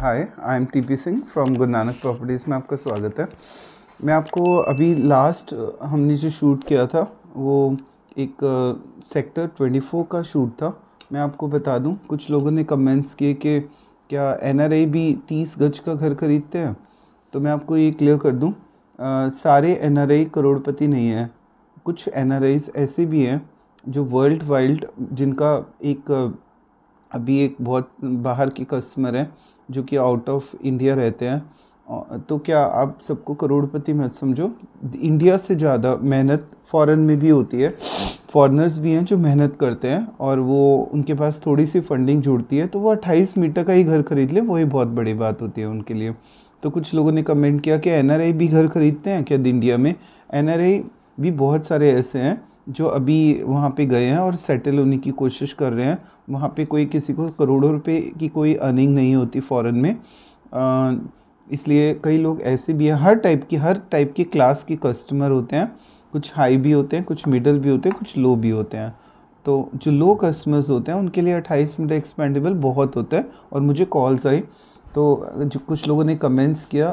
hi I am T P Singh from Guru Nanak properties में आपका स्वागत है मैं आपको अभी लास्ट हमने जो शूट किया था वो एक सेक्टर ट्वेंटी फोर का शूट था मैं आपको बता दूं कुछ लोगों ने कमेंट्स किए कि क्या एन भी तीस गज का घर खरीदते हैं तो मैं आपको ये क्लियर कर दूँ सारे एन करोड़पति नहीं हैं कुछ एन ऐसे भी हैं जो वर्ल्ड वाइल्ड जिनका एक अभी एक बहुत बाहर के कस्टमर हैं जो कि आउट ऑफ इंडिया रहते हैं तो क्या आप सबको करोड़पति मत समझो इंडिया से ज़्यादा मेहनत फ़ॉरेन में भी होती है फॉरेनर्स भी हैं जो मेहनत करते हैं और वो उनके पास थोड़ी सी फंडिंग जुड़ती है तो वो अट्ठाईस मीटर का ही घर खरीद ले वही बहुत बड़ी बात होती है उनके लिए तो कुछ लोगों ने कमेंट किया कि एन भी घर खरीदते हैं क्या इंडिया में एन भी बहुत सारे ऐसे हैं जो अभी वहाँ पे गए हैं और सेटल होने की कोशिश कर रहे हैं वहाँ पे कोई किसी को करोड़ों रुपए की कोई अर्निंग नहीं होती फ़ॉरन में इसलिए कई लोग ऐसे भी हैं हर टाइप की हर टाइप की क्लास के कस्टमर होते हैं कुछ हाई भी होते हैं कुछ मिडल भी होते हैं कुछ लो भी होते हैं तो जो लो कस्टमर्स होते हैं उनके लिए अट्ठाईस मिनट एक्सपेंडेबल बहुत होता है और मुझे कॉल्स आई तो जो कुछ लोगों ने कमेंट्स किया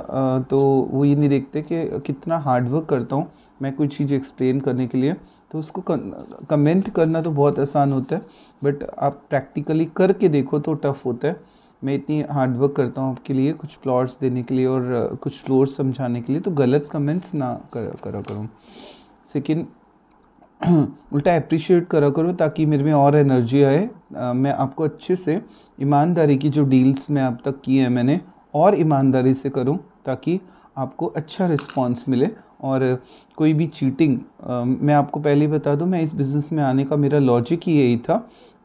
तो वो ये नहीं देखते कि कितना हार्डवर्क करता हूँ मैं कोई चीज़ एक्सप्लेन करने के लिए तो उसको कमेंट करना तो बहुत आसान होता है बट आप प्रैक्टिकली करके देखो तो टफ़ होता है मैं इतनी हार्डवर्क करता हूँ आपके लिए कुछ प्लॉट्स देने के लिए और uh, कुछ फ्लोर्स समझाने के लिए तो गलत कमेंट्स ना करा करा करो सेकेंड उल्टा अप्रिशिएट करा करो ताकि मेरे में और एनर्जी आए uh, मैं आपको अच्छे से ईमानदारी की जो डील्स मैं अब तक की है मैंने और ईमानदारी से करूँ ताकि आपको अच्छा रिस्पॉन्स मिले और कोई भी चीटिंग मैं आपको पहले बता दूं मैं इस बिज़नेस में आने का मेरा लॉजिक ही यही था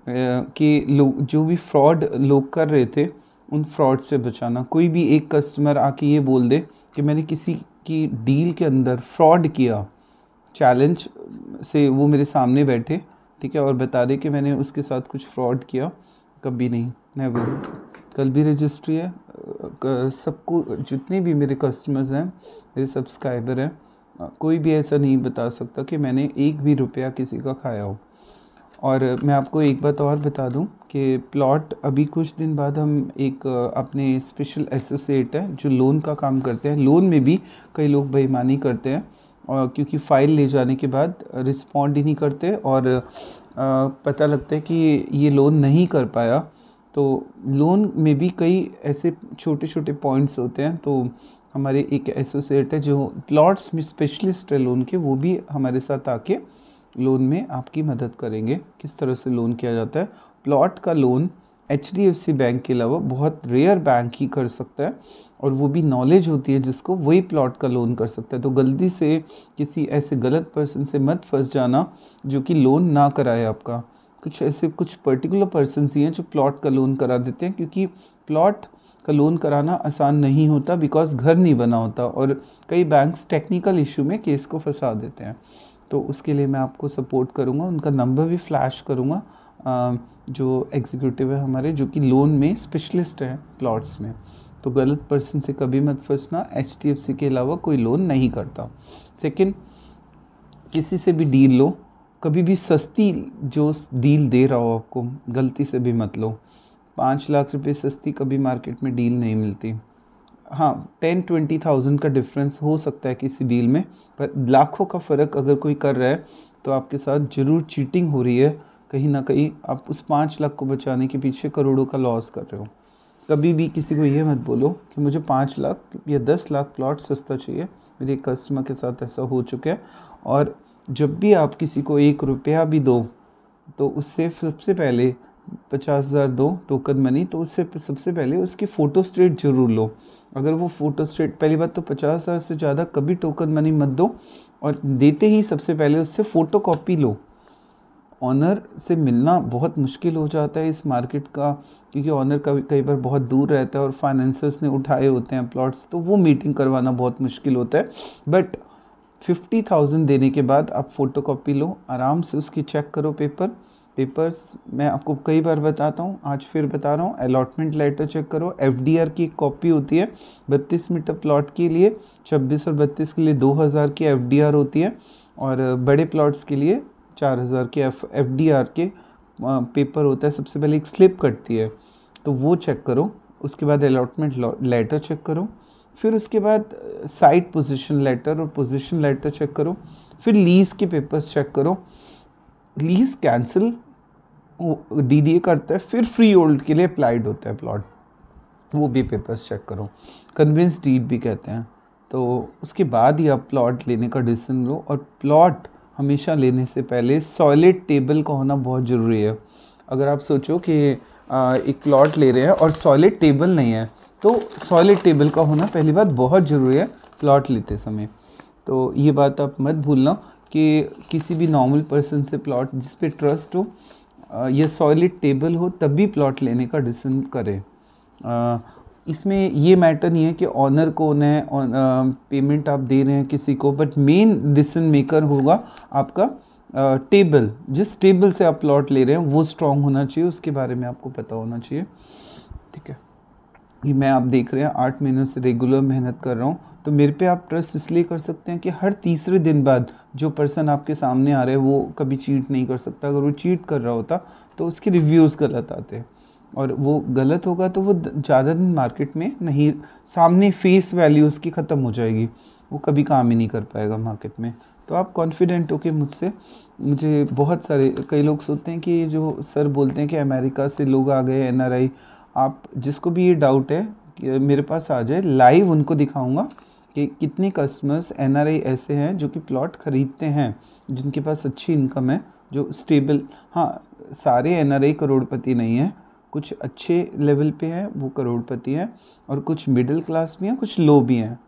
कि लोग जो भी फ्रॉड लोग कर रहे थे उन फ्रॉड से बचाना कोई भी एक कस्टमर आके ये बोल दे कि मैंने किसी की डील के अंदर फ्रॉड किया चैलेंज से वो मेरे सामने बैठे ठीक है और बता दे कि मैंने उसके साथ कुछ फ्रॉड किया कभी नहीं नेवर कल भी रजिस्ट्री है सबको जितने भी मेरे कस्टमर्स हैं मेरे सब्सक्राइबर हैं हाँ, कोई भी ऐसा नहीं बता सकता कि मैंने एक भी रुपया किसी का खाया हो और मैं आपको एक बात और बता दूं कि प्लॉट अभी कुछ दिन बाद हम एक अपने स्पेशल एसोसिएट हैं जो लोन का काम करते हैं लोन में भी कई लोग बेईमानी करते हैं और क्योंकि फ़ाइल ले जाने के बाद रिस्पॉन्ड ही नहीं करते और पता लगता है कि ये लोन नहीं कर पाया तो लोन में भी कई ऐसे छोटे छोटे पॉइंट्स होते हैं तो हमारे एक एसोसिएट है जो प्लॉट्स में स्पेशलिस्ट है लोन के वो भी हमारे साथ आके लोन में आपकी मदद करेंगे किस तरह से लोन किया जाता है प्लॉट का लोन एच बैंक के अलावा बहुत रेयर बैंक ही कर सकता है और वो भी नॉलेज होती है जिसको वही प्लॉट का लोन कर सकता है तो गलती से किसी ऐसे गलत पर्सन से मत फंस जाना जो कि लोन ना कराए आपका कुछ ऐसे कुछ पर्टिकुलर पर्सन ही हैं जो प्लॉट का लोन करा देते हैं क्योंकि प्लॉट का लोन कराना आसान नहीं होता बिकॉज घर नहीं बना होता और कई बैंक्स टेक्निकल इशू में केस को फंसा देते हैं तो उसके लिए मैं आपको सपोर्ट करूँगा उनका नंबर भी फ्लैश करूँगा जो एग्जीक्यूटिव है हमारे जो कि लोन में स्पेशलिस्ट हैं प्लॉट्स में तो गलत पर्सन से कभी मत फंसना एच के अलावा कोई लोन नहीं करता सेकेंड किसी से भी डील लो कभी भी सस्ती जो डील दे रहा हो आपको गलती से भी मत लो पाँच लाख रुपए सस्ती कभी मार्केट में डील नहीं मिलती हाँ टेन ट्वेंटी थाउजेंड का डिफरेंस हो सकता है किसी डील में पर लाखों का फ़र्क अगर कोई कर रहा है तो आपके साथ ज़रूर चीटिंग हो रही है कहीं ना कहीं आप उस पाँच लाख को बचाने के पीछे करोड़ों का लॉस कर रहे हो कभी भी किसी को ये मत बोलो कि मुझे पाँच लाख या दस लाख प्लॉट सस्ता चाहिए मेरे कस्टमर के साथ ऐसा हो चुका है और जब भी आप किसी को एक रुपया भी दो तो उससे सबसे पहले पचास हज़ार दो टोकन मनी तो उससे सबसे पहले उसकी फ़ोटो स्टेट जरूर लो अगर वो फ़ोटो स्टेट पहली बात तो पचास हज़ार से ज़्यादा कभी टोकन मनी मत दो और देते ही सबसे पहले उससे फ़ोटो कॉपी लो ऑनर से मिलना बहुत मुश्किल हो जाता है इस मार्केट का क्योंकि ऑनर का कई बार बहुत दूर रहता है और फाइनेंसर्स ने उठाए होते हैं प्लॉट्स तो वो मीटिंग करवाना बहुत मुश्किल होता है बट फिफ्टी थाउजेंड देने के बाद आप फ़ोटो कॉपी लो आराम से उसकी चेक करो पेपर पेपर्स मैं आपको कई बार बताता हूँ आज फिर बता रहा हूँ अलॉटमेंट लेटर चेक करो एफ की एक कॉपी होती है बत्तीस मीटर प्लॉट के लिए छब्बीस और बत्तीस के लिए दो हज़ार की एफ होती है और बड़े प्लॉट्स के लिए चार हज़ार के एफ एफ के पेपर होता है सबसे पहले एक स्लिप कटती है तो वो चेक करो उसके बाद अलॉटमेंट लेटर चेक करो फिर उसके बाद साइट पोजिशन लेटर और पोजिशन लेटर चेक करो फिर लीज़ के पेपर्स चेक करो लीज कैंसिल डी करता है फिर फ्री होल्ड के लिए अप्लाइड होता है प्लॉट वो भी पेपर्स चेक करो कन्विंस डीड भी कहते हैं तो उसके बाद ही आप प्लॉट लेने का डिसीजन लो और प्लॉट हमेशा लेने से पहले सॉलिड टेबल का होना बहुत ज़रूरी है अगर आप सोचो कि एक प्लॉट ले रहे हैं और सॉलिड टेबल नहीं है तो सॉलिड टेबल का होना पहली बात बहुत ज़रूरी है प्लॉट लेते समय तो ये बात आप मत भूलना कि किसी भी नॉर्मल पर्सन से प्लॉट जिस पे ट्रस्ट हो या सॉलिड टेबल हो तब भी प्लॉट लेने का डिसीजन करें इसमें ये मैटर नहीं है कि ऑनर कौन है पेमेंट आप दे रहे हैं किसी को बट मेन डिसीजन मेकर होगा आपका टेबल जिस टेबल से आप प्लॉट ले रहे हैं वो स्ट्रांग होना चाहिए उसके बारे में आपको पता होना चाहिए ठीक है ये मैं आप देख रहे हैं आठ महीनों से रेगुलर मेहनत कर रहा हूँ तो मेरे पे आप ट्रस्ट इसलिए कर सकते हैं कि हर तीसरे दिन बाद जो पर्सन आपके सामने आ रहे हैं वो कभी चीट नहीं कर सकता अगर वो चीट कर रहा होता तो उसके रिव्यूज़ गलत आते हैं और वो गलत होगा तो वो ज़्यादा दिन मार्केट में नहीं सामने फेस वैल्यू उसकी ख़त्म हो जाएगी वो कभी काम ही नहीं कर पाएगा मार्केट में तो आप कॉन्फिडेंट हो के मुझसे मुझे बहुत सारे कई लोग सोचते हैं कि जो सर बोलते हैं कि अमेरिका से लोग आ गए एन आप जिसको भी ये डाउट है मेरे पास आ जाए लाइव उनको दिखाऊंगा कि कितने कस्टमर्स एन ऐसे हैं जो कि प्लॉट ख़रीदते हैं जिनके पास अच्छी इनकम है जो स्टेबल हाँ सारे एन करोड़पति नहीं हैं कुछ अच्छे लेवल पे हैं वो करोड़पति हैं और कुछ मिडिल क्लास भी हैं कुछ लो भी हैं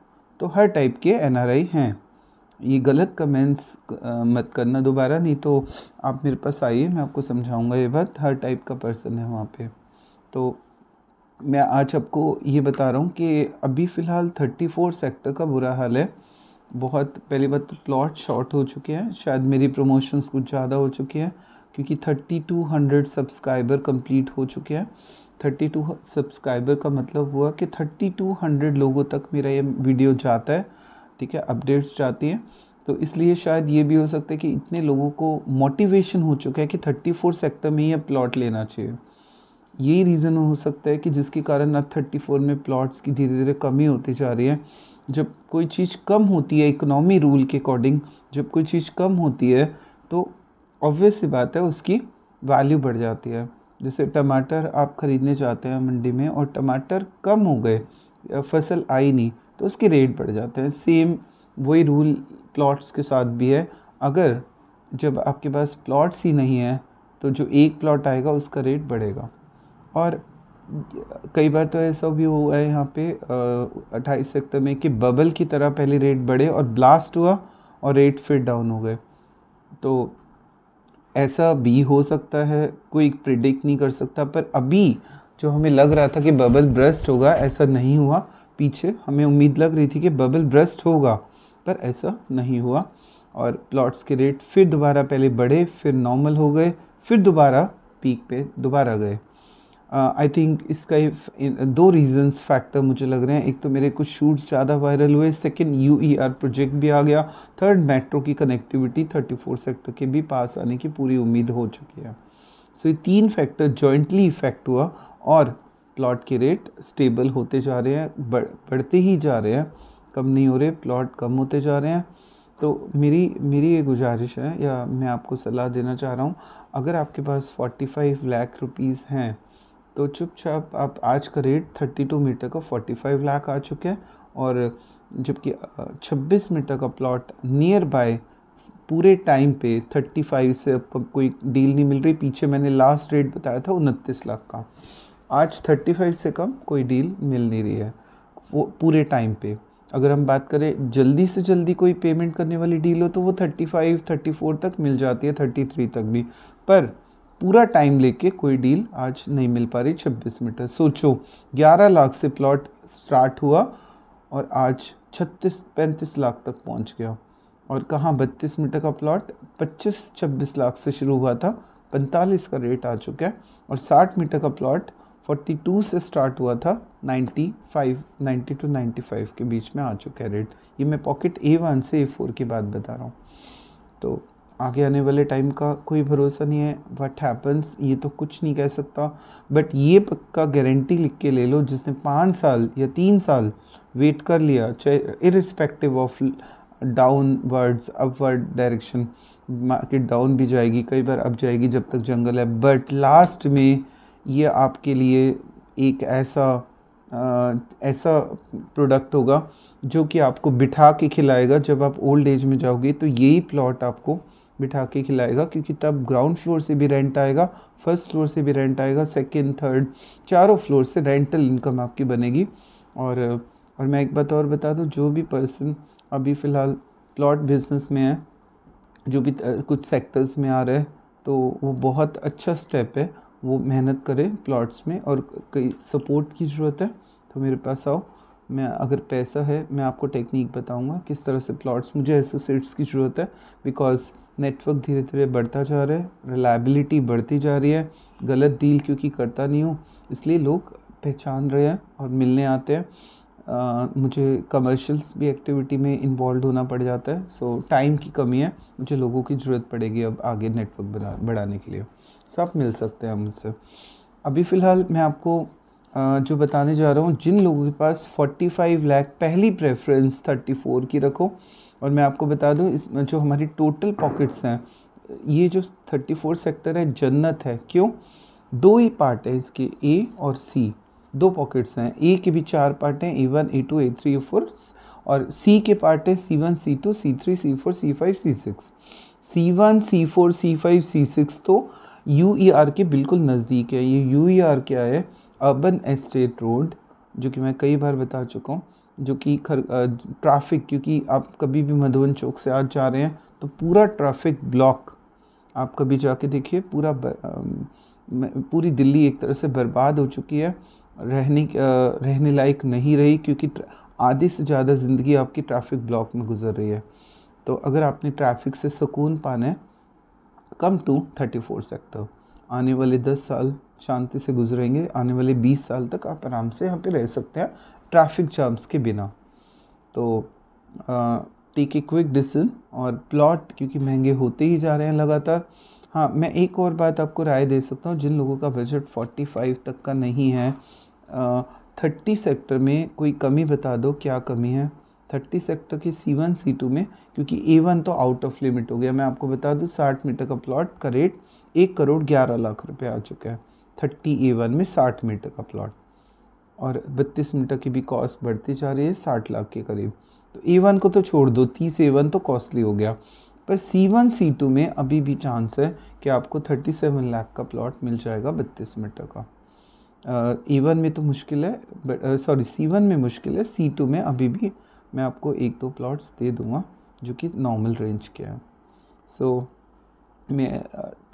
तो हर टाइप के एन हैं ये गलत कमेंट्स मत करना दोबारा नहीं तो आप मेरे पास आइए मैं आपको समझाऊंगा ये बात हर टाइप का पर्सन है वहाँ पे तो मैं आज आपको ये बता रहा हूँ कि अभी फ़िलहाल थर्टी फोर सेक्टर का बुरा हाल है बहुत पहली बात तो प्लॉट शॉर्ट हो चुके हैं शायद मेरी प्रमोशंस कुछ ज़्यादा हो चुके हैं क्योंकि thirty two hundred subscriber complete हो चुके हैं थर्टी टू सब्सक्राइबर का मतलब हुआ कि थर्टी टू हंड्रेड लोगों तक मेरा ये वीडियो जाता है ठीक है अपडेट्स जाती हैं तो इसलिए शायद ये भी हो सकता है कि इतने लोगों को मोटिवेशन हो चुका है कि थर्टी फोर सेक्टर में ही प्लॉट लेना चाहिए यही रीज़न हो सकता है कि जिसके कारण ना थर्टी फोर में प्लॉट्स की धीरे धीरे कमी होती जा रही है जब कोई चीज़ कम होती है इकोनॉमी रूल के अकॉर्डिंग जब कोई चीज़ कम होती है तो ऑब्वियस सी बात है उसकी वैल्यू बढ़ जाती है जैसे टमाटर आप ख़रीदने जाते हैं मंडी में और टमाटर कम हो गए फसल आई नहीं तो उसके रेट बढ़ जाते हैं सेम वही रूल प्लॉट्स के साथ भी है अगर जब आपके पास प्लॉट्स ही नहीं है तो जो एक प्लॉट आएगा उसका रेट बढ़ेगा और कई बार तो ऐसा भी हुआ है यहाँ पे अट्ठाईस सेक्टर में कि बबल की तरह पहले रेट बढ़े और ब्लास्ट हुआ और रेट फिर डाउन हो गए तो ऐसा भी हो सकता है कोई प्रिडिक्ट नहीं कर सकता पर अभी जो हमें लग रहा था कि बबल ब्रस्ट होगा ऐसा नहीं हुआ पीछे हमें उम्मीद लग रही थी कि बबल ब्रस्ट होगा पर ऐसा नहीं हुआ और प्लॉट्स के रेट फिर दोबारा पहले बढ़े फिर नॉर्मल हो गए फिर दोबारा पीक पे दोबारा गए आई uh, थिंक इसका दो रीजंस फैक्टर मुझे लग रहे हैं एक तो मेरे कुछ शूट्स ज़्यादा वायरल हुए सेकंड यूईआर प्रोजेक्ट भी आ गया थर्ड मेट्रो की कनेक्टिविटी 34 सेक्टर के भी पास आने की पूरी उम्मीद हो चुकी है सो so, ये तीन फैक्टर जॉइंटली इफेक्ट हुआ और प्लॉट के रेट स्टेबल होते जा रहे हैं बढ़ बढ़ते ही जा रहे हैं कम नहीं हो रहे प्लॉट कम होते जा रहे हैं तो मेरी मेरी ये गुजारिश है या मैं आपको सलाह देना चाह रहा हूँ अगर आपके पास 45 लाख रुपीस हैं तो चुपचाप आप आज का रेट 32 मीटर का 45 लाख आ चुके हैं और जबकि 26 मीटर का प्लॉट नियर बाय पूरे टाइम पे 35 से आपको कोई डील नहीं मिल रही पीछे मैंने लास्ट रेट बताया था उनतीस लाख का आज 35 से कम कोई डील मिल नहीं रही है वो पूरे टाइम पे अगर हम बात करें जल्दी से जल्दी कोई पेमेंट करने वाली डील हो तो वो 35, 34 तक मिल जाती है 33 तक भी पर पूरा टाइम लेके कोई डील आज नहीं मिल पा रही छब्बीस मीटर सोचो ग्यारह लाख से प्लॉट स्टार्ट हुआ और आज छत्तीस पैंतीस लाख तक पहुंच गया और कहाँ बत्तीस मीटर का प्लॉट पच्चीस छब्बीस लाख से शुरू हुआ था पैंतालीस का रेट आ चुका है और साठ मीटर का प्लॉट 42 से स्टार्ट हुआ था 95 90 टू 95 के बीच में आ चुका है रेट ये मैं पॉकेट ए वन से ए फोर की बात बता रहा हूँ तो आगे आने वाले टाइम का कोई भरोसा नहीं है व्हाट हैपन्स ये तो कुछ नहीं कह सकता बट ये पक्का गारंटी लिख के ले लो जिसने पाँच साल या तीन साल वेट कर लिया चाहे irrespective of downwards upward direction market down भी जाएगी कई बार अप जाएगी जब तक जंगल है बट लास्ट में ये आपके लिए एक ऐसा आ, ऐसा प्रोडक्ट होगा जो कि आपको बिठा के खिलाएगा जब आप ओल्ड एज में जाओगे तो यही प्लॉट आपको बिठा के खिलाएगा क्योंकि तब ग्राउंड फ्लोर से भी रेंट आएगा फर्स्ट फ्लोर से भी रेंट आएगा सेकेंड थर्ड चारों फ्लोर से रेंटल इनकम आपकी बनेगी और और मैं एक बात और बता दूँ जो भी पर्सन अभी फ़िलहाल प्लॉट बिजनेस में है जो भी कुछ सेक्टर्स में आ रहे हैं तो वो बहुत अच्छा स्टेप है वो मेहनत करें प्लॉट्स में और कई सपोर्ट की ज़रूरत है तो मेरे पास आओ मैं अगर पैसा है मैं आपको टेक्निक बताऊंगा किस तरह से प्लॉट्स मुझे एसोसिएट्स की ज़रूरत है बिकॉज़ नेटवर्क धीरे धीरे बढ़ता जा रहा है रिलायबिलिटी बढ़ती जा रही है गलत डील क्योंकि करता नहीं हूँ इसलिए लोग पहचान रहे हैं और मिलने आते हैं आ, मुझे कमर्शियल्स भी एक्टिविटी में इन्वॉल्व होना पड़ जाता है सो so, टाइम की कमी है मुझे लोगों की ज़रूरत पड़ेगी अब आगे नेटवर्क बना बढ़ाने के लिए सो so, आप मिल सकते हैं मुझसे अभी फ़िलहाल मैं आपको आ, जो बताने जा रहा हूँ जिन लोगों के पास 45 लाख पहली प्रेफरेंस 34 की रखो और मैं आपको बता दूँ इस जो हमारी टोटल पॉकेट्स हैं ये जो थर्टी फोर सेक्टर है जन्नत है क्यों दो ही पार्ट है इसके ए और सी दो पॉकेट्स हैं ए के भी चार पार्ट हैं A one A two A three A four और सी के पार्ट हैं C one C two C three C four C five C six C one C four C five C six तो U E R के बिल्कुल नज़दीक है ये you E are क्या है अर्बन एस्टेट रोड जो कि मैं कई बार बता चुका हूँ जो कि खर ट्रैफिक क्योंकि आप कभी भी मधुबन चौक से आज जा रहे हैं तो पूरा ट्रैफिक ब्लॉक आप कभी जाके देखिए पूरा पूरी दिल्ली एक तरह से बर्बाद हो चुकी है रहने रहने लायक नहीं रही क्योंकि आधी से ज़्यादा ज़िंदगी आपकी ट्रैफिक ब्लॉक में गुजर रही है तो अगर आपने ट्रैफिक से सुकून पाना है come to thirty four sector आने वाले दस साल शांति से गुजरेंगे आने वाले बीस साल तक आप आराम से यहाँ पे रह सकते हैं ट्रैफिक जाम्स के बिना तो टेक ए क्विक डिसीजन और प्लॉट क्योंकि महंगे होते ही जा रहे हैं लगातार हाँ मैं एक और बात आपको राय दे सकता हूँ जिन लोगों का बजट 45 तक का नहीं है थर्टी सेक्टर में कोई कमी बता दो क्या कमी है थर्टी सेक्टर के सी वन सी टू में क्योंकि ए वन तो आउट ऑफ लिमिट हो गया मैं आपको बता दूँ साठ मीटर का प्लॉट का रेट एक करोड़ ग्यारह लाख रुपये आ चुका है थर्टी ए वन में साठ मीटर का प्लॉट और बत्तीस मीटर की भी कॉस्ट बढ़ती जा रही है साठ लाख के करीब तो ए वन को तो छोड़ दो तीस ए वन तो कॉस्टली हो गया पर सी वन सी टू में अभी भी चांस है कि आपको थर्टी सेवन लाख का प्लॉट मिल जाएगा बत्तीस मीटर का ए वन में तो मुश्किल है सॉरी सी वन में मुश्किल है सी टू में अभी भी मैं आपको एक दो प्लॉट्स दे दूँगा जो कि नॉर्मल रेंज के हैं सो so, मैं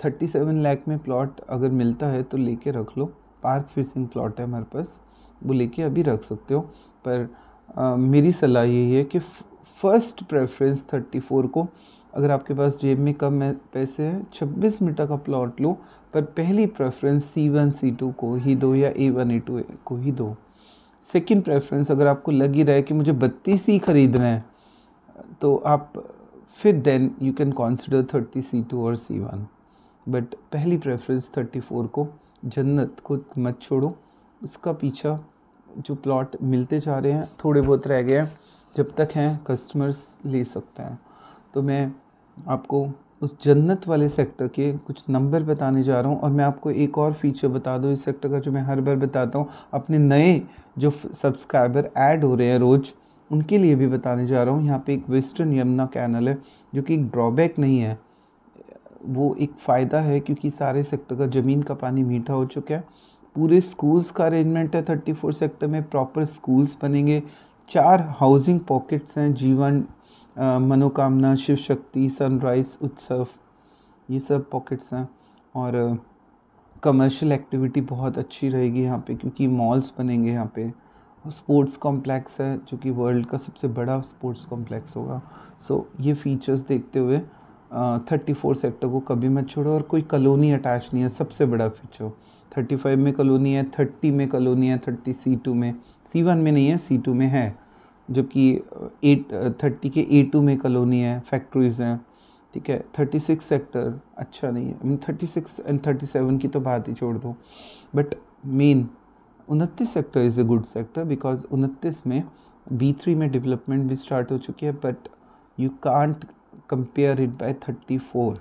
थर्टी सेवन लाख में प्लॉट अगर मिलता है तो लेके रख लो पार्क फिशिंग प्लॉट है हमारे पास वो लेके अभी रख सकते हो पर आ, मेरी सलाह यही है कि फर्स्ट प्रेफरेंस थर्टी फोर को अगर आपके पास जेब में कम पैसे हैं छब्बीस मीटर का प्लॉट लो पर पहली preference C one C two को ही दो या ए वन ए टू को ही दो सेकंड प्रेफरेंस अगर आपको लग ही रहा है कि मुझे बत्तीस ही ख़रीदना है तो आप फिर then you can consider thirty C two और सी वन बट पहली प्रेफरेंस थर्टी फोर को जन्नत को मत छोड़ो उसका पीछा जो प्लॉट मिलते जा रहे हैं थोड़े बहुत रह गए हैं जब तक हैं कस्टमर्स ले सकते हैं तो मैं आपको उस जन्नत वाले सेक्टर के कुछ नंबर बताने जा रहा हूँ और मैं आपको एक और फीचर बता दूँ इस सेक्टर का जो मैं हर बार बताता हूँ अपने नए जो सब्सक्राइबर ऐड हो रहे हैं रोज़ उनके लिए भी बताने जा रहा हूँ यहाँ पे एक वेस्टर्न यमुना कैनल है जो कि एक ड्रॉबैक नहीं है वो एक फ़ायदा है क्योंकि सारे सेक्टर का ज़मीन का पानी मीठा हो चुका है पूरे स्कूल्स का अरेंजमेंट है थर्टी फोर सेक्टर में प्रॉपर स्कूल्स बनेंगे चार हाउसिंग पॉकेट्स हैं जीवन मनोकामना शिव शक्ति सनराइज उत्सव ये सब पॉकेट्स हैं और कमर्शियल एक्टिविटी बहुत अच्छी रहेगी यहाँ पे क्योंकि मॉल्स बनेंगे यहाँ पे और स्पोर्ट्स कॉम्प्लेक्स है जो कि वर्ल्ड का सबसे बड़ा स्पोर्ट्स कॉम्प्लेक्स होगा सो so, ये फीचर्स देखते हुए थर्टी फोर सेक्टर को कभी मत छोड़ो और कोई कलोनी अटैच नहीं है सबसे बड़ा फीचर थर्टी फाइव में कॉलोनी है थर्टी में कॉलोनी है थर्टी सी टू में सी वन में नहीं है सी टू में है जबकि एट थर्टी के ए टू में कॉलोनी है फैक्ट्रीज़ हैं ठीक है थर्टी सिक्स सेक्टर अच्छा नहीं है thirty six and thirty seven की तो बात ही छोड़ दो बट मेन उनतीस sector is a good sector because उनतीस में बी थ्री में डेवलपमेंट भी स्टार्ट हो चुकी है but you can't compare it by thirty four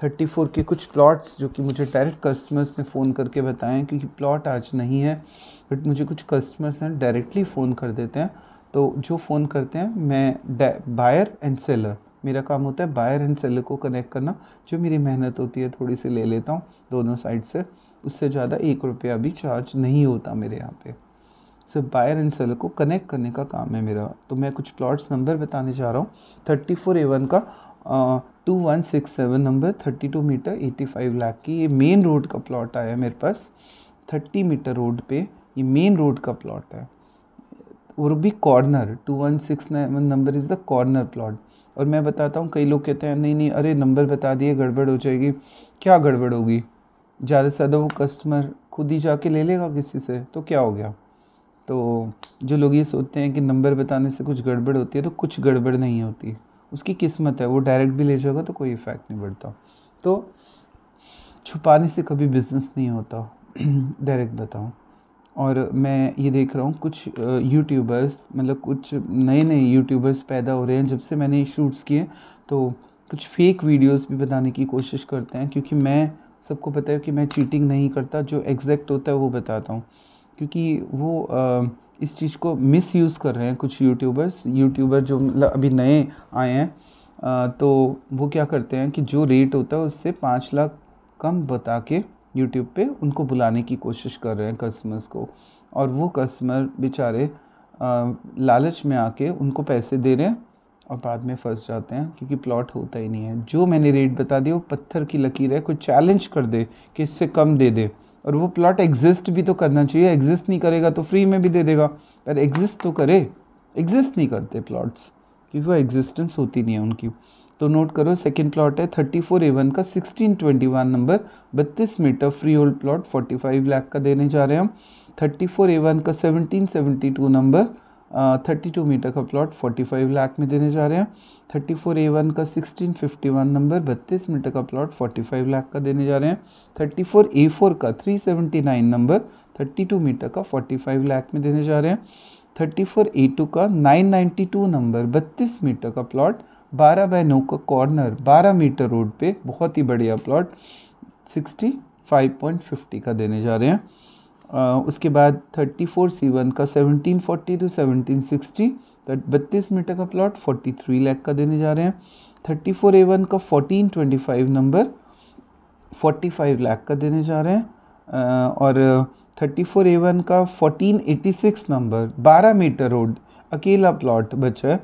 34 के कुछ प्लॉट्स जो कि मुझे डायरेक्ट कस्टमर्स ने फ़ोन करके बताए हैं क्योंकि प्लॉट आज नहीं है बट मुझे कुछ कस्टमर्स हैं डायरेक्टली फ़ोन कर देते हैं तो जो फ़ोन करते हैं मैं बायर एंड सेलर मेरा काम होता है बायर एंड सेलर को कनेक्ट करना जो मेरी मेहनत होती है थोड़ी सी ले लेता हूँ दोनों साइड से उससे ज़्यादा एक रुपया भी चार्ज नहीं होता मेरे यहाँ पे सिर्फ बायर एंड सेलर को कनेक्ट करने का काम है मेरा तो मैं कुछ प्लॉट्स नंबर बताने जा रहा हूँ थर्टी फोर ए वन का two one six seven number thirty two metre eighty five lakh की ये मेन रोड का प्लॉट आया मेरे पास थर्टी मीटर रोड पे ये मेन रोड का प्लॉट है और भी corner two one six nine number is the corner plot और मैं बताता हूँ कई लोग कहते हैं नहीं नहीं अरे नंबर बता दिए गड़बड़ हो जाएगी क्या गड़बड़ होगी ज़्यादा से ज़्यादा वो कस्टमर खुद ही जाके ले लेगा किसी से तो क्या हो गया तो जो लोग ये सोचते हैं कि नंबर बताने से कुछ गड़बड़ होती है तो कुछ गड़बड़ नहीं होती उसकी किस्मत है वो डायरेक्ट भी ले जाएगा तो कोई इफ़ेक्ट नहीं पड़ता तो छुपाने से कभी बिज़नेस नहीं होता डायरेक्ट बताऊँ और मैं ये देख रहा हूँ कुछ यूट्यूबर्स मतलब कुछ नए नए यूट्यूबर्स पैदा हो रहे हैं जब से मैंने शूट्स किए तो कुछ फेक वीडियोस भी बनाने की कोशिश करते हैं क्योंकि मैं सबको पता है कि मैं चीटिंग नहीं करता जो एग्जैक्ट होता है वो बताता हूँ क्योंकि वो इस चीज़ को मिस यूज़ कर रहे हैं कुछ यूट्यूबर्स यूट्यूबर जो मतलब अभी नए आए हैं तो वो क्या करते हैं कि जो रेट होता है उससे पाँच लाख कम बता के यूट्यूब पे उनको बुलाने की कोशिश कर रहे हैं कस्टमर्स को और वो कस्टमर बेचारे लालच में आके उनको पैसे दे रहे हैं और बाद में फंस जाते हैं क्योंकि प्लॉट होता ही नहीं है जो मैंने रेट बता दिया वो पत्थर की लकीर है कोई चैलेंज कर दे कि इससे कम दे दे और वो प्लॉट एग्जिस्ट भी तो करना चाहिए एग्जिस्ट नहीं करेगा तो फ्री में भी दे देगा पर एग्जिस्ट तो करे एग्जिस्ट नहीं करते प्लॉट्स क्योंकि वो एग्जिस्टेंस होती नहीं है उनकी तो नोट करो सेकंड प्लॉट है थर्टी फोर एवन का सिक्सटीन ट्वेंटी वन नंबर बत्तीस metre freehold plot forty five lakh का देने जा रहे हैं हम थर्टी फोर एवन का seventeen seventy two number thirty two metre का प्लॉट फोर्टी फाइव लाख में देने जा रहे हैं थर्टी फोर ए वन का सिक्सटीन फिफ्टी वन नंबर बत्तीस मीटर का प्लॉट फोर्टी फाइव लाख का देने जा रहे हैं थर्टी फोर ए फोर का three seventy nine number thirty two metre का फोर्टी फाइव लाख में देने जा रहे हैं थर्टी फोर ए टू का नाइन नाइन्टी टू नंबर बत्तीस मीटर का प्लॉट बारह बाय नौ का कॉर्नर बारह मीटर रोड पे बहुत ही बढ़िया plot sixty five point fifty का देने जा रहे हैं उसके बाद थर्टी फोर सी वन का seventeen forty two seventeen sixty बत्तीस मीटर का प्लॉट फोर्टी थ्री लैख का देने जा रहे हैं थर्टी फोर ए वन का fourteen twenty five number forty five lakh का देने जा रहे हैं और थर्टी फोर ए वन का फोर्टीन एटी सिक्स नंबर बारह मीटर रोड अकेला प्लॉट बचा है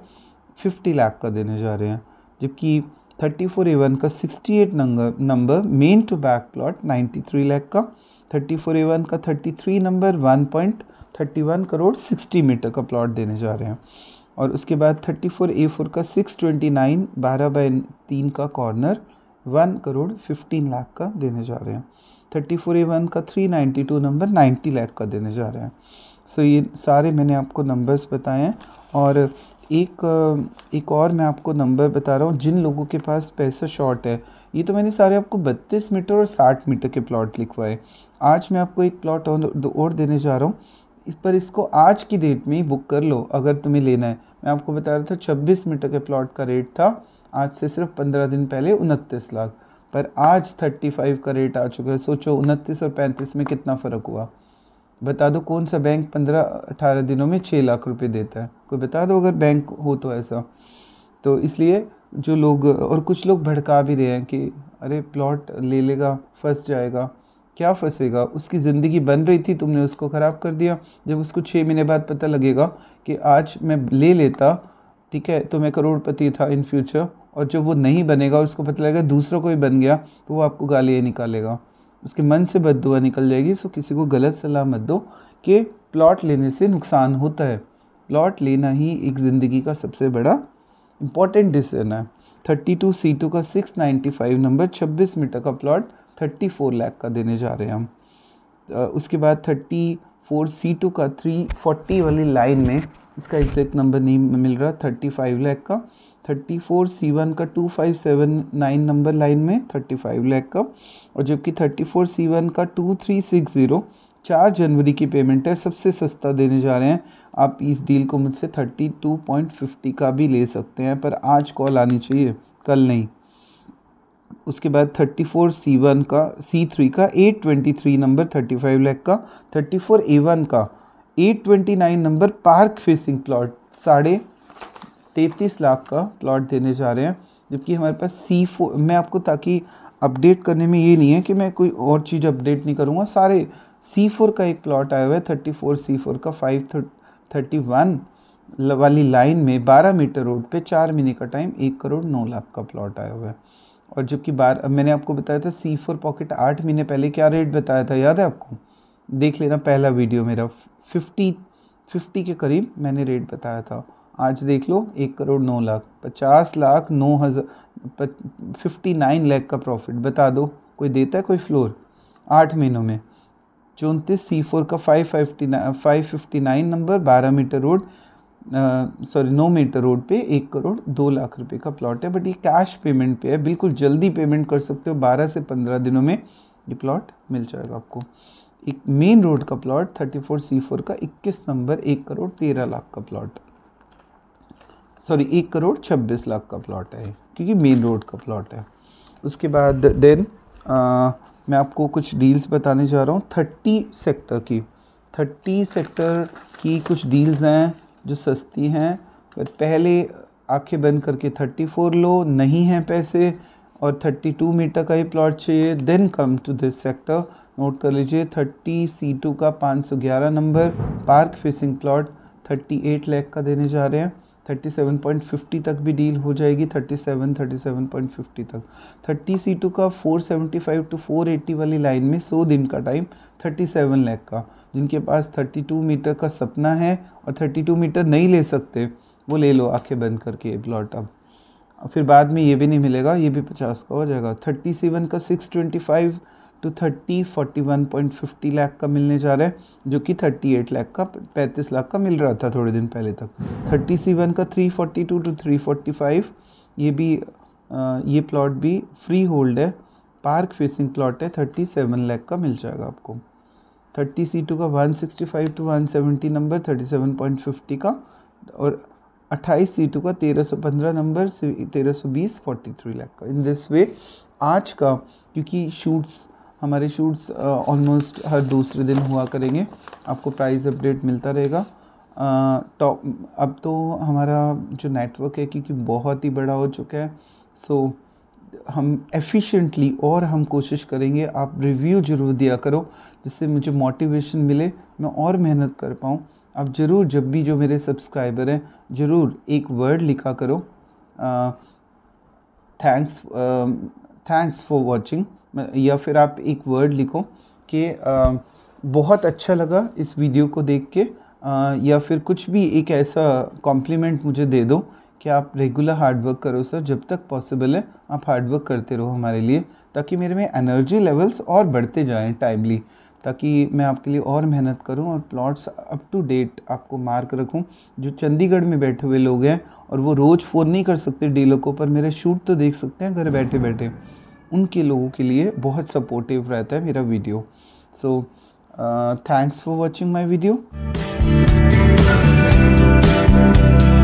फिफ्टी लाख का देने जा रहे हैं जबकि थर्टी फोर ए वन का sixty eight number main to back plot ninety three lakh का थर्टी फोर ए वन का thirty three number one point thirty one crore sixty metre का प्लॉट देने जा रहे हैं और उसके बाद थर्टी फोर ए फोर का सिक्स ट्वेंटी नाइन बारह बाई तीन का corner one crore fifteen lakh का देने जा रहे हैं थर्टी फोर ए वन का three ninety two number ninety lakh का देने जा रहे हैं सो ये सारे मैंने आपको नंबर्स बताए हैं और एक एक और मैं आपको नंबर बता रहा हूँ जिन लोगों के पास पैसा शॉर्ट है ये तो मैंने सारे आपको बत्तीस मीटर और साठ मीटर के प्लॉट लिखवाए आज मैं आपको एक प्लॉट और देने जा रहा हूँ इस पर इसको आज की डेट में ही बुक कर लो अगर तुम्हें लेना है मैं आपको बता रहा था छब्बीस मीटर के प्लॉट का रेट था आज से सिर्फ पंद्रह दिन पहले उनतीस लाख पर आज थर्टी फाइव का रेट आ चुका है सोचो उनतीस और पैंतीस में कितना फ़र्क हुआ बता दो कौन सा बैंक पंद्रह अठारह दिनों में छः लाख रुपये देता है कोई बता दो अगर बैंक हो तो ऐसा तो इसलिए जो लोग और कुछ लोग भड़का भी रहे हैं कि अरे प्लॉट ले लेगा फंस जाएगा क्या फंसेगा उसकी ज़िंदगी बन रही थी तुमने उसको ख़राब कर दिया जब उसको छः महीने बाद पता लगेगा कि आज मैं ले लेता ठीक है तो मैं करोड़पति था इन फ्यूचर और जब वो नहीं बनेगा उसको पता लगेगा दूसरा कोई बन गया तो वो आपको गालियाँ निकालेगा उसके मन से बद निकल जाएगी सो किसी को गलत सलाह मत दो कि प्लॉट लेने से नुकसान होता है प्लॉट लेना ही एक ज़िंदगी का सबसे बड़ा इम्पॉर्टेंट डिसीजन है थर्टी टू सी टू का सिक्स नाइन्टी फाइव नंबर छब्बीस मीटर का प्लॉट थर्टी फोर लैख का देने जा रहे हैं हम उसके बाद थर्टी फोर सी टू का थ्री फोर्टी वाली लाइन में इसका एग्जैक्ट नंबर नहीं मिल रहा थर्टी फाइव लैख का थर्टी फोर सी वन का two five seven nine number line में थर्टी फाइव लैख का और जबकि थर्टी फोर सी वन का टू थ्री सिक्स ज़ीरो चार जनवरी की पेमेंट है सबसे सस्ता देने जा रहे हैं आप इस डील को मुझसे थर्टी टू पॉइंट फिफ्टी का भी ले सकते हैं पर आज कॉल आनी चाहिए कल नहीं उसके बाद थर्टी फोर सी वन का सी थ्री का eight twenty three number thirty five lakh का थर्टी फोर ए वन का eight twenty nine number park facing plot साढ़े तैंतीस लाख का प्लॉट देने जा रहे हैं जबकि हमारे पास सी फोर मैं आपको ताकि अपडेट करने में ये नहीं है कि मैं कोई और चीज़ अपडेट नहीं करूँगा सारे सी फोर का एक प्लॉट आया हुआ है थर्टी फोर सी फोर का फाइव थर्टी वन वाली लाइन में बारह मीटर रोड पे चार महीने का टाइम एक करोड़ नौ लाख का प्लॉट आया हुआ है और जबकि बार मैंने आपको बताया था सी फोर पॉकेट आठ महीने पहले क्या रेट बताया था याद है आपको देख लेना पहला वीडियो मेरा फिफ्टी फिफ्टी के करीब मैंने रेट बताया था आज देख लो एक करोड़ नौ लाख पचास लाख नौ हज़ार फिफ्टी नाइन लाख का प्रॉफिट बता दो कोई देता है कोई फ्लोर आठ महीनों में चौंतीस सी फोर का five fifty nine five fifty nine number बारह मीटर रोड सॉरी नौ मीटर रोड पे एक करोड़ दो लाख रुपए का प्लॉट है बट ये कैश पेमेंट पे है बिल्कुल जल्दी पेमेंट कर सकते हो बारह से पंद्रह दिनों में ये प्लॉट मिल जाएगा आपको एक मेन रोड का plot thirty four C four का इक्कीस नंबर एक करोड़ तेरह लाख का प्लॉट सॉरी एक करोड़ छब्बीस लाख का प्लॉट है क्योंकि मेन रोड का प्लॉट है उसके बाद देन मैं आपको कुछ डील्स बताने जा रहा हूँ थर्टी सेक्टर की थर्टी सेक्टर की कुछ डील्स हैं जो सस्ती हैं पर पहले आंखें बंद करके थर्टी फोर लो नहीं हैं पैसे और थर्टी टू मीटर का ही प्लॉट चाहिए then come to this sector note कर लीजिए थर्टी सी टू का पाँच सौ ग्यारह number park facing plot thirty eight lakh का देने जा रहे हैं 37.50 तक भी डील हो जाएगी 37 37.50 तक 30 टू का 475 टू 480 वाली लाइन में 100 दिन का टाइम 37 लाख का जिनके पास 32 मीटर का सपना है और 32 मीटर नहीं ले सकते वो ले लो आंखें बंद करके एक प्लॉट अब फिर बाद में ये भी नहीं मिलेगा ये भी पचास का हो जाएगा थर्टी सेवन का six twenty five two thirty forty one point fifty lakh का मिलने जा रहा है जो कि थर्टी एट लाख का पैंतीस लाख का मिल रहा था थोड़े दिन पहले तक थर्टी सी वन का three forty two two three forty five ये भी आ, ये प्लॉट भी फ्री होल्ड है पार्क फेसिंग प्लॉट है थर्टी सेवन लाख का मिल जाएगा आपको थर्टी सी टू का one sixty five two one seventy number thirty seven point fifty का और अट्ठाईस सी टू का तेरह सौ पंद्रह नंबर तेरह सौ बीस फोर्टी थ्री लाख का इन दिस वे आज का क्योंकि शूट्स हमारे शूट्स ऑलमोस्ट uh, हर दूसरे दिन हुआ करेंगे आपको प्राइस अपडेट मिलता रहेगा टॉप uh, अब तो हमारा जो नेटवर्क है क्योंकि बहुत ही बड़ा हो चुका है सो so, हम एफिशिएंटली और हम कोशिश करेंगे आप रिव्यू ज़रूर दिया करो जिससे मुझे मोटिवेशन मिले मैं और मेहनत कर पाऊँ आप ज़रूर जब भी जो मेरे सब्सक्राइबर हैं ज़रूर एक वर्ड लिखा करो थैंक्स थैंक्स फॉर वॉचिंग या फिर आप एक वर्ड लिखो कि बहुत अच्छा लगा इस वीडियो को देख के आ, या फिर कुछ भी एक ऐसा कॉम्प्लीमेंट मुझे दे दो कि आप रेगुलर हार्डवर्क करो सर जब तक पॉसिबल है आप हार्डवर्क करते रहो हमारे लिए ताकि मेरे में एनर्जी लेवल्स और बढ़ते जाएं टाइमली ताकि मैं आपके लिए और मेहनत करूं और प्लॉट्स अप टू डेट आपको मार्क रखूं जो चंडीगढ़ में बैठे हुए लोग हैं और वो रोज़ फ़ोन नहीं कर सकते डीलों को पर मेरे शूट तो देख सकते हैं घर बैठे बैठे उनके लोगों के लिए बहुत सपोर्टिव रहता है मेरा video so thanks for watching my video